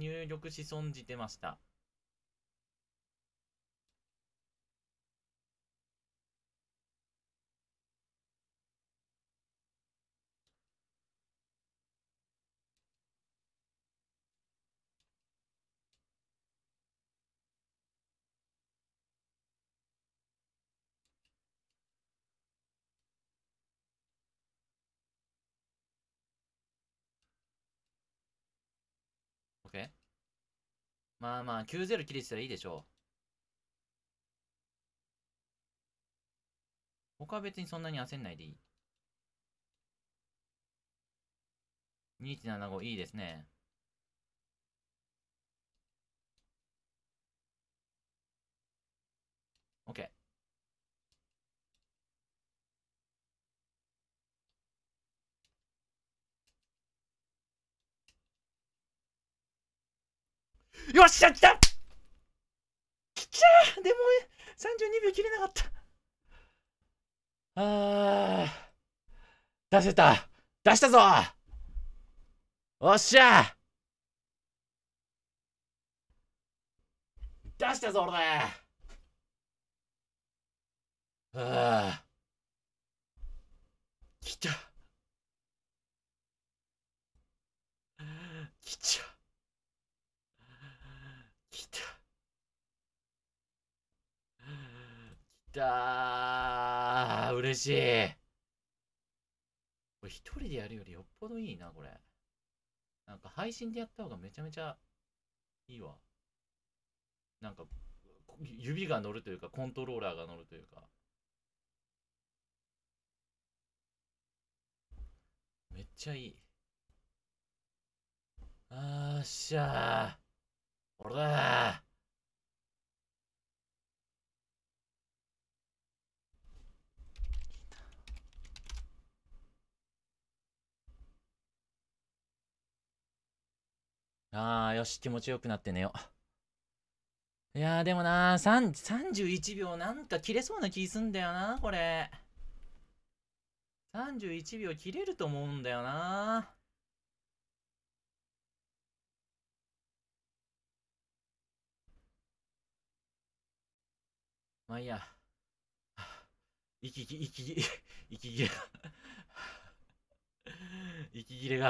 入力し損じてました。まあまあ、90切りしたらいいでしょう。他は別にそんなに焦んないでいい。2175いいですね。よっしゃ来たきちゃでも32秒切れなかったあー出せた出したぞおっしゃ出したぞ俺ああ来た来ちゃきた。きたー。嬉しい。これ一人でやるよりよっぽどいいな、これ。なんか配信でやった方がめちゃめちゃいいわ。なんか、指が乗るというか、コントローラーが乗るというか。めっちゃいい。あーっしゃー。ああ、よし、気持ちよくなって寝よう。いやー、でもなー、31秒なんか切れそうな気すんだよな、これ。31秒切れると思うんだよな。まあいいや。あ、息ぎ、息ぎ、息切れが。息切れが。